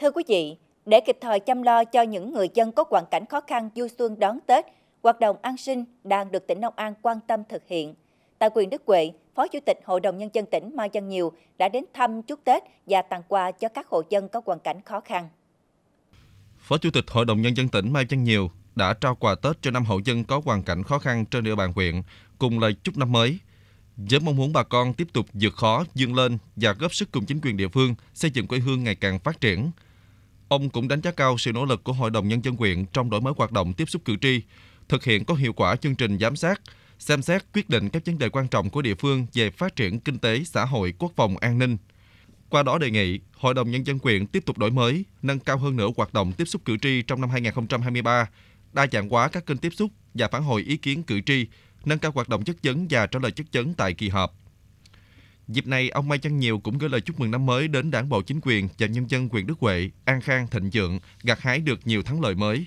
Thưa quý vị, để kịp thời chăm lo cho những người dân có hoàn cảnh khó khăn du xuân đón Tết, hoạt động an sinh đang được tỉnh Long An quan tâm thực hiện. Tại quyền Đức Huệ, Phó Chủ tịch Hội đồng Nhân dân tỉnh Mai Văn Nhiều đã đến thăm chúc Tết và tặng quà cho các hộ dân có hoàn cảnh khó khăn. Phó Chủ tịch Hội đồng Nhân dân tỉnh Mai Văn Nhiều đã trao quà Tết cho năm hộ dân có hoàn cảnh khó khăn trên địa bàn huyện cùng lời chúc năm mới. Với mong muốn bà con tiếp tục vượt khó, vươn lên và góp sức cùng chính quyền địa phương xây dựng quê hương ngày càng phát triển – Ông cũng đánh giá cao sự nỗ lực của Hội đồng Nhân dân huyện trong đổi mới hoạt động tiếp xúc cử tri, thực hiện có hiệu quả chương trình giám sát, xem xét quyết định các vấn đề quan trọng của địa phương về phát triển kinh tế, xã hội, quốc phòng, an ninh. Qua đó đề nghị Hội đồng Nhân dân huyện tiếp tục đổi mới, nâng cao hơn nữa hoạt động tiếp xúc cử tri trong năm 2023, đa dạng hóa các kênh tiếp xúc và phản hồi ý kiến cử tri, nâng cao hoạt động chất vấn và trả lời chất vấn tại kỳ họp. Dịp này, ông Mai Văn Nhiều cũng gửi lời chúc mừng năm mới đến đảng bộ chính quyền và nhân dân quyền Đức Huệ, an khang thịnh vượng, gặt hái được nhiều thắng lợi mới.